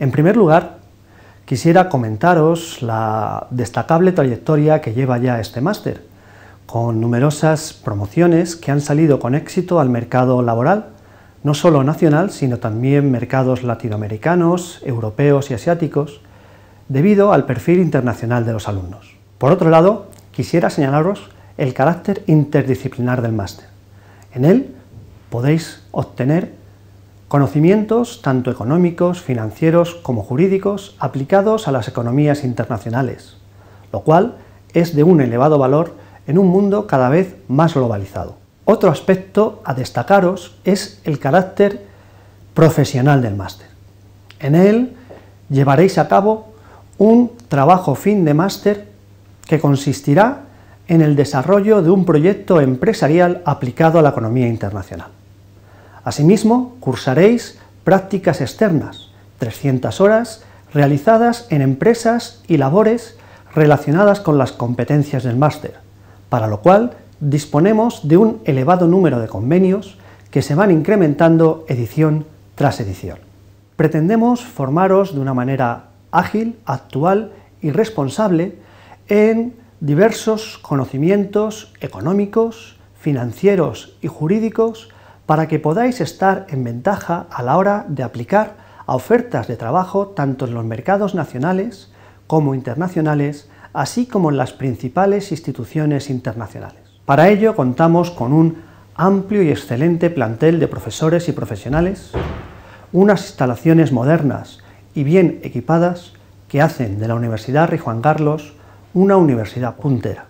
En primer lugar, quisiera comentaros la destacable trayectoria que lleva ya este máster, con numerosas promociones que han salido con éxito al mercado laboral, no solo nacional, sino también mercados latinoamericanos, europeos y asiáticos, debido al perfil internacional de los alumnos. Por otro lado, quisiera señalaros el carácter interdisciplinar del máster. En él podéis obtener conocimientos tanto económicos, financieros como jurídicos aplicados a las economías internacionales, lo cual es de un elevado valor en un mundo cada vez más globalizado. Otro aspecto a destacaros es el carácter profesional del máster. En él llevaréis a cabo un trabajo fin de máster que consistirá en el desarrollo de un proyecto empresarial aplicado a la economía internacional. Asimismo, cursaréis prácticas externas, 300 horas realizadas en empresas y labores relacionadas con las competencias del máster, para lo cual disponemos de un elevado número de convenios que se van incrementando edición tras edición. Pretendemos formaros de una manera ágil, actual y responsable en diversos conocimientos económicos, financieros y jurídicos para que podáis estar en ventaja a la hora de aplicar a ofertas de trabajo tanto en los mercados nacionales como internacionales, así como en las principales instituciones internacionales. Para ello contamos con un amplio y excelente plantel de profesores y profesionales, unas instalaciones modernas y bien equipadas que hacen de la Universidad Rijuan Carlos una universidad puntera.